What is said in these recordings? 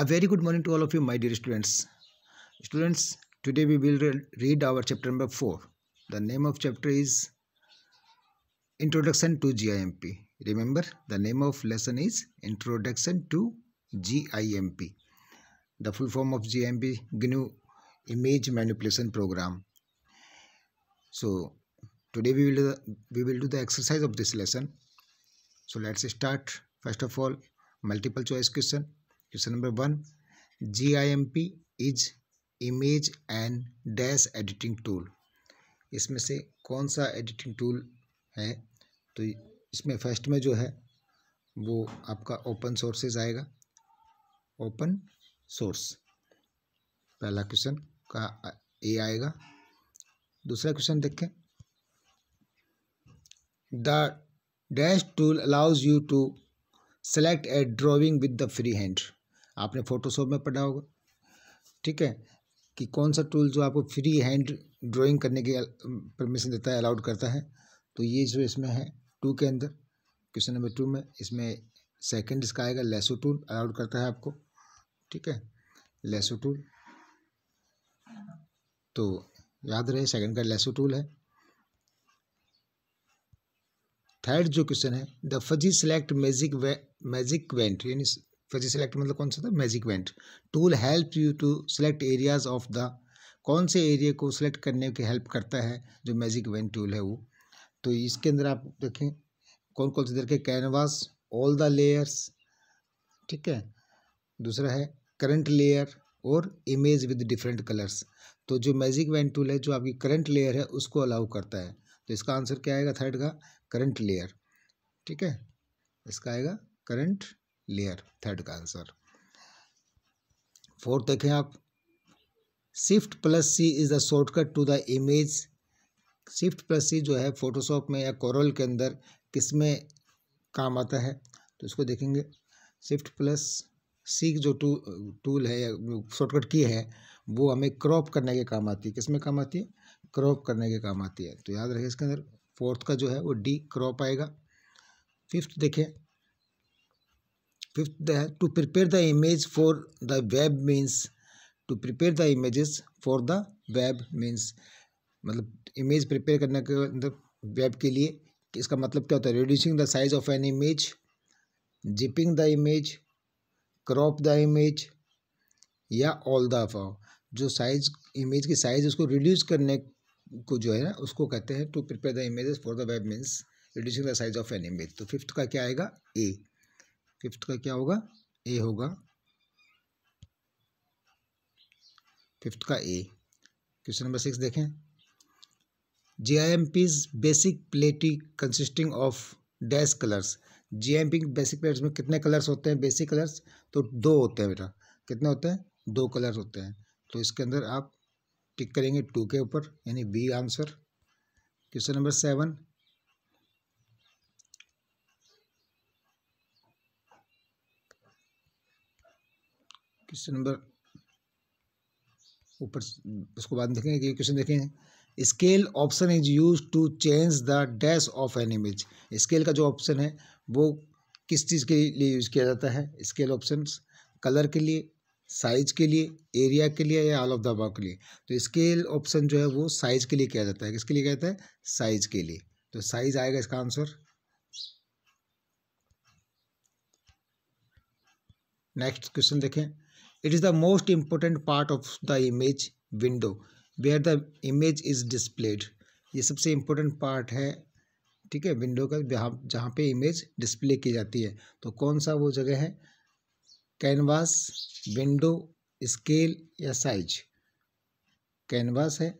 A very good morning to all of you, my dear students. Students, today we will re read our chapter number 4. The name of chapter is Introduction to GIMP. Remember, the name of lesson is Introduction to GIMP. The full form of GIMP, GNU Image Manipulation Program. So, today we will, we will do the exercise of this lesson. So, let's start. First of all, multiple choice question question number one G I M P is image and dash editing tool इसमें से कौन सा editing tool है तो इसमें first में जो है वो आपका ओपन सोर्सेज आएगा ओपन सोर्स पहला क्वेश्चन का ए आएगा दूसरा क्वेश्चन देखें the dash tool allows you to select a drawing with the free hand आपने फ़ोटोशॉप में पढ़ा होगा ठीक है कि कौन सा टूल जो आपको फ्री हैंड ड्राइंग करने की परमिशन देता है अलाउड करता है तो ये जो इसमें है टू के अंदर क्वेश्चन नंबर टू में इसमें सेकंड इसका आएगा लेसो टूल अलाउड करता है आपको ठीक है लेसो टूल तो याद रहे सेकंड का लेसो टूल है थर्ड जो क्वेश्चन है the fuzzy select magic magic wand यानी फजी सेलेक्ट मतलब कौन सा था magic wand tool help you to select areas of the कौन से एरिया को सिलेक्ट करने की हेल्प करता है जो मैजिक वेंट टूल है वो तो इसके अंदर आप देखें कौन कौन से देखें कैनवास ऑल द लेयर्स ठीक है दूसरा है करंट लेयर और इमेज विद डिफरेंट कलर्स तो जो मैजिक वैन टूल है जो आपकी करंट लेयर है उसको अलाउ करता है तो इसका आंसर क्या आएगा थर्ड का करंट लेयर ठीक है इसका आएगा करंट लेयर थर्ड का आंसर फोर्थ देखें आप shift plus C is the shortcut to the image shift plus C जो है फोटोशॉप में या कोरल के अंदर किस में काम आता है तो इसको देखेंगे शिफ्ट प्लस सी जो टू टूल है या शॉर्टकट की है वो हमें क्रॉप करने के काम आती है किस में काम आती है क्रॉप करने के काम आती है तो याद रखें इसके अंदर फोर्थ का जो है वो डी क्रॉप आएगा फिफ्थ देखें Fifth, the, to prepare the image for the web means to prepare the images for the web means मतलब इमेज प्रिपेयर करने के अंदर वेब मतलब के लिए इसका मतलब क्या होता है reducing the size of an image zipping the image crop the image या ऑल द अफाव जो साइज इमेज की साइज उसको रिड्यूस करने को जो है ना उसको कहते हैं to prepare the images for the web means reducing the size of an image तो फिफ्थ का क्या आएगा ए फिफ्थ का क्या होगा ए होगा फिफ्थ का ए क्वेश्चन नंबर सिक्स देखें J I M P's basic palette consisting of dash colours G M P basic plates में कितने कलर्स होते हैं बेसिक कलर्स तो दो होते हैं बेटा कितने होते हैं दो कलर्स होते हैं तो इसके अंदर आप टिक करेंगे टू के ऊपर यानी B answer question number seven question number ऊपर उसको बाद देखेंगे कि क्वेश्चन देखें scale option is use to change the dash of an image scale का जो ऑप्शन है वो किस चीज़ के लिए यूज़ किया जाता है स्केल ऑप्शन कलर के लिए साइज के लिए एरिया के लिए या ऑल ऑफ द अबाव के लिए तो स्केल ऑप्शन जो है वो साइज के लिए किया जाता है किसके लिए किया जाता है साइज के लिए तो साइज आएगा इसका आंसर नेक्स्ट क्वेश्चन देखें It is the most important part of the image window where the image is displayed. ये सबसे important part है ठीक है window का जहाँ जहाँ पे इमेज डिस्प्ले की जाती है तो कौन सा वो जगह है कैनवास विंडो स्केल या साइज कैनवास है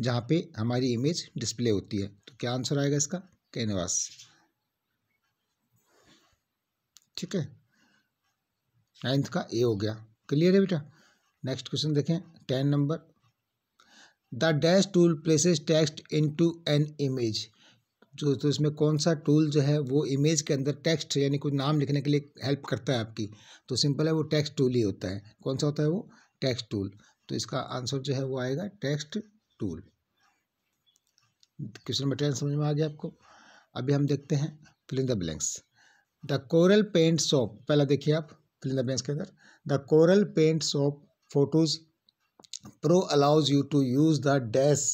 जहाँ पे हमारी इमेज डिस्प्ले होती है तो क्या आंसर आएगा इसका कैनवास ठीक है नाइन्थ का ए हो गया क्लियर है बेटा नेक्स्ट क्वेश्चन देखें ten number the dash tool places text to an image जो तो इसमें कौन सा टूल जो है वो इमेज के अंदर टेक्स्ट यानी कुछ नाम लिखने के लिए हेल्प करता है आपकी तो सिंपल है वो टेक्स्ट टूल ही होता है कौन सा होता है वो टेक्स्ट टूल तो इसका आंसर जो है वो आएगा text tool question number ten समझ में आ गया आपको अभी हम देखते हैं filling the blanks the Corel paint shop पहला देखिए आप फिल द ब्लैंक्स अंदर the Corel paint of photos pro allows you to use the dash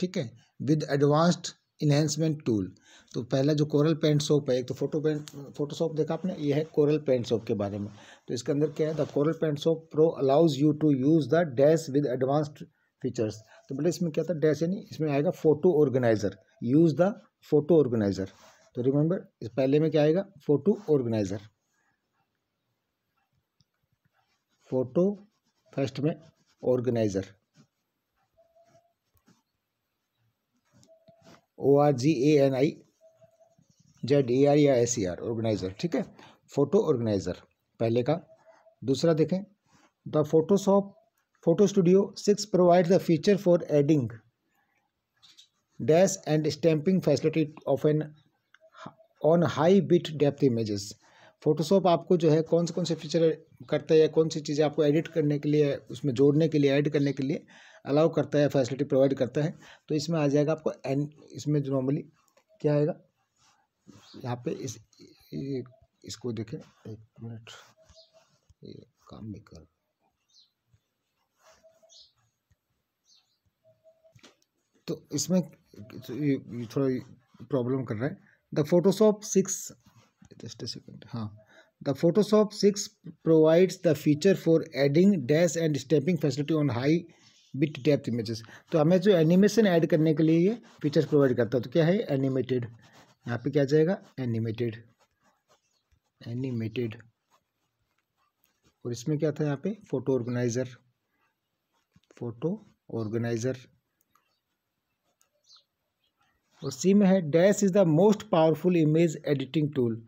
ठीक है विद एडवांस्ड इन्हेंसमेंट टूल तो पहला जो कोरल पेंट सोप है एक तो फोटो पेंट फोटोशॉप देखा आपने ये है कोरल पेंट सोप के बारे में तो इसके अंदर क्या है the Corel paint shop pro allows you to use the dash with advanced features तो बोले इसमें क्या था डैश यानी इसमें आएगा photo organizer use the photo organizer तो रिमेंबर इस पहले में क्या आएगा फोटो ऑर्गेनाइजर फ़ोटो फर्स्ट में organizer O R G A N I Z A R या एस ई आर ऑर्गेनाइज़र ठीक है फ़ोटो ऑर्गेनाइज़र पहले का दूसरा देखें the Photoshop photo Studio six provide the feature for adding dash and stamping facility of an on high bit depth images Photoshop आपको जो है कौन से कौन से फीचर करता है कौन सी चीज़ें आपको एडिट करने के लिए उसमें जोड़ने के लिए ऐड करने के लिए अलाउ करता है फैसिलिटी प्रोवाइड करता है तो इसमें आ जाएगा आपको एन इसमें जो नॉर्मली क्या आएगा यहाँ पे इस ये, इसको देखें एक मिनट ये काम नहीं कर तो इसमें तो थोड़ा प्रॉब्लम कर रहा है the Photoshop six just second हाँ the Photoshop six provides the feature for adding dash and stamping facility on high bit depth images तो हमें जो एनिमेशन ऐड करने के लिए ये फीचर प्रोवाइड करता है तो क्या है एनिमेटेड यहाँ पे क्या जाएगा एनिमेटेड एनिमेटेड और इसमें क्या था यहाँ पे फोटो ऑर्गेनाइजर फोटो ऑर्गेनाइजर और सी में है dash is the most powerful image editing tool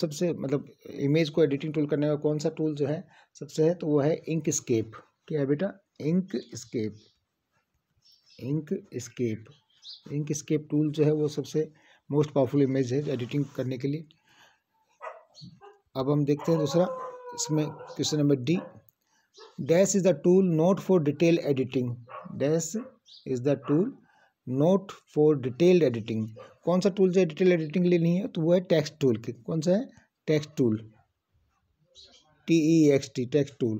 सबसे मतलब इमेज को एडिटिंग टूल करने का कौन सा टूल जो है सबसे है तो वो है इंक स्केप क्या है बेटा Inkscape Inkscape Inkscape tool जो है वो सबसे मोस्ट पावरफुल इमेज है एडिटिंग करने के लिए अब हम देखते हैं दूसरा इसमें question number D dash is the tool not for detail editing dash is the tool not for detailed editing कौन सा टूल से डिटेल एडिटिंग लेनी है तो वो है टेक्स्ट टूल कौन सा है text tool T E X T text tool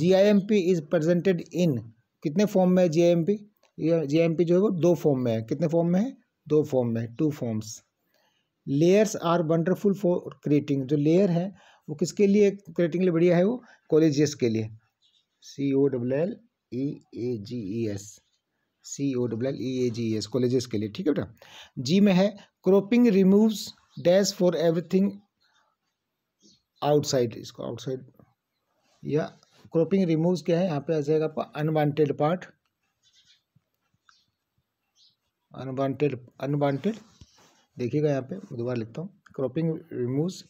G I M P is presented in कितने फॉर्म में है G I M P G I M P जो है वो दो फॉर्म में है कितने फॉर्म में है दो फॉर्म में two forms layers are wonderful for creating जो लेयर है वो किसके लिए क्रिएटिंग लिए बढ़िया है वो कॉलेजियस के लिए C O W L E A G E S C O W E A G S collages के लिए ठीक है बेटा जी में है cropping removes dash for everything outside इसको आउटसाइड या क्रॉपिंग रिमूव्स क्या है यहाँ पे आ जाएगा आपका अनवांटेड पार्ट अनवांटेड अनवांटेड देखिएगा यहाँ पे दोबारा लिखता हूँ क्रॉपिंग रिमूव्स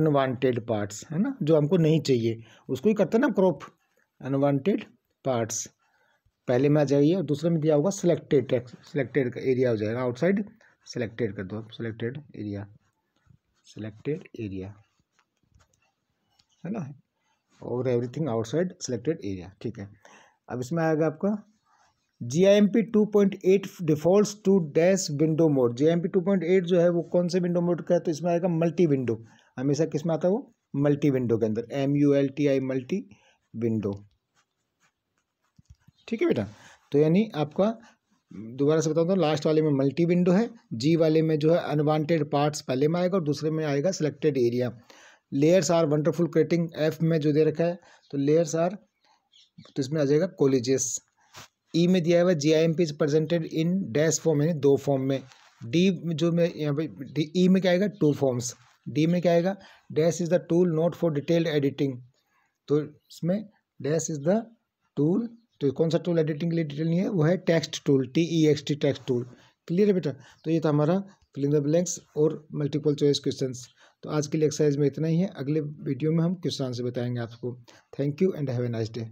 अनवांटेड पार्ट्स है ना जो हमको नहीं चाहिए उसको ही करते हैं ना क्रॉप अनवांटेड पार्ट्स पहले में आ जाइए और दूसरे में दिया होगा सिलेक्टेड टैक्स सिलेक्टेड का एरिया हो जाएगा आउटसाइड सिलेक्टेड कर दो सिलेक्टेड एरिया सिलेक्टेड एरिया है ना और एवरीथिंग आउटसाइड सिलेक्टेड एरिया ठीक है अब इसमें आएगा आपका G I M P two point eight default to dash window mode G I M P two point eight जो है वो कौन से विंडो मोड का है तो इसमें आएगा मल्टी विंडो हमेशा किस में आता है वो मल्टी विंडो के अंदर M U L T I multi window ठीक है बेटा तो यानी आपका दोबारा से बताऊँ तो लास्ट वाले में मल्टी विंडो है जी वाले में जो है अनवांटेड पार्ट्स पहले में आएगा और दूसरे में आएगा selected area layers are wonderful creating F में जो दे रखा है तो लेयर्स आर तो इसमें आ जाएगा कॉलेजेस ई e में दिया हुआ G I M P is presented in dash form यानी दो फॉर्म में डी जो मैं यहाँ पे ई e में क्या आएगा टू फॉर्म्स डी में क्या आएगा dash is the tool not for detailed editing तो इसमें डैश इज़ द टूल तो कौन सा टूल एडिटिंग के लिए डिटेल नहीं है वो है text tool T E X T text tool clear है बेटा तो ये था हमारा फिलिंग द ब्लैंक्स और मल्टीपल चॉइस क्वेश्चन तो आज के लिए एक्सरसाइज में इतना ही है अगले वीडियो में हम क्वेश्चन आंसर बताएंगे आपको thank you and have a nice day